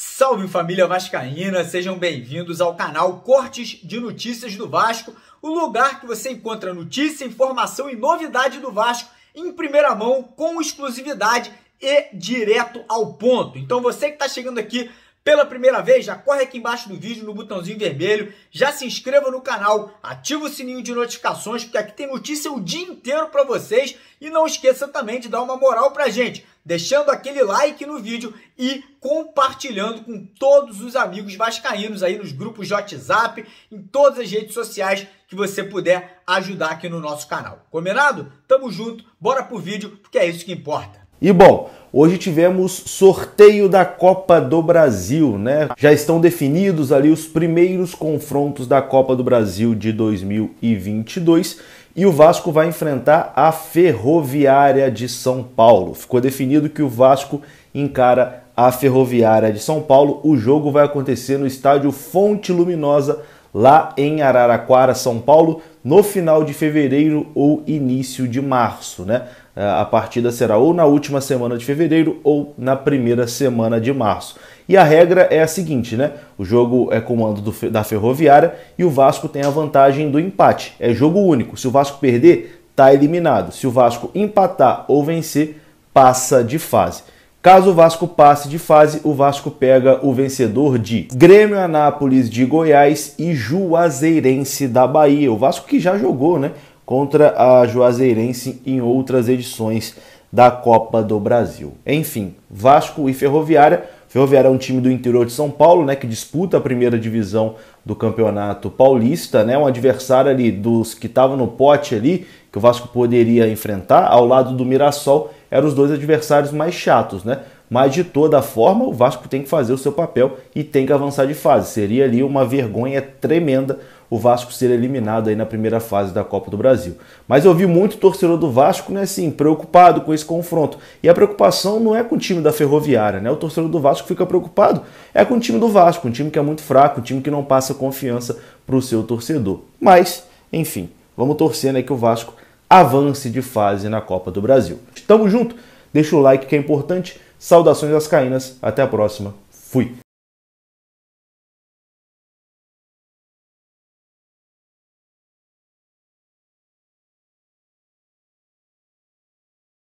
Salve família Vascaína, sejam bem-vindos ao canal Cortes de Notícias do Vasco, o lugar que você encontra notícia, informação e novidade do Vasco em primeira mão, com exclusividade e direto ao ponto. Então você que está chegando aqui pela primeira vez, já corre aqui embaixo do vídeo no botãozinho vermelho, já se inscreva no canal, ativa o sininho de notificações, porque aqui tem notícia o dia inteiro para vocês e não esqueça também de dar uma moral para gente deixando aquele like no vídeo e compartilhando com todos os amigos vascaínos aí nos grupos de WhatsApp, em todas as redes sociais que você puder ajudar aqui no nosso canal. Combinado? Tamo junto, bora pro vídeo, porque é isso que importa. E bom, hoje tivemos sorteio da Copa do Brasil, né? Já estão definidos ali os primeiros confrontos da Copa do Brasil de 2022 e o Vasco vai enfrentar a Ferroviária de São Paulo. Ficou definido que o Vasco encara a Ferroviária de São Paulo. O jogo vai acontecer no estádio Fonte Luminosa lá em Araraquara, São Paulo, no final de fevereiro ou início de março, né? É, a partida será ou na última semana de fevereiro ou na primeira semana de março. E a regra é a seguinte, né? O jogo é comando do, da Ferroviária e o Vasco tem a vantagem do empate. É jogo único. Se o Vasco perder, tá eliminado. Se o Vasco empatar ou vencer, passa de fase. Caso o Vasco passe de fase, o Vasco pega o vencedor de Grêmio Anápolis de Goiás e Juazeirense da Bahia. O Vasco que já jogou, né, contra a Juazeirense em outras edições da Copa do Brasil. Enfim, Vasco e Ferroviária Ferroviário é um time do interior de São Paulo, né, que disputa a primeira divisão do Campeonato Paulista, né, um adversário ali dos que estavam no pote ali, que o Vasco poderia enfrentar, ao lado do Mirassol, eram os dois adversários mais chatos, né? Mas de toda forma, o Vasco tem que fazer o seu papel e tem que avançar de fase. Seria ali uma vergonha tremenda o Vasco ser eliminado aí na primeira fase da Copa do Brasil. Mas eu vi muito torcedor do Vasco, né, assim, preocupado com esse confronto. E a preocupação não é com o time da Ferroviária, né? O torcedor do Vasco fica preocupado é com o time do Vasco, um time que é muito fraco, um time que não passa confiança para o seu torcedor. Mas, enfim, vamos torcer né, que o Vasco avance de fase na Copa do Brasil. Tamo junto, deixa o like que é importante. Saudações às caínas, até a próxima. Fui!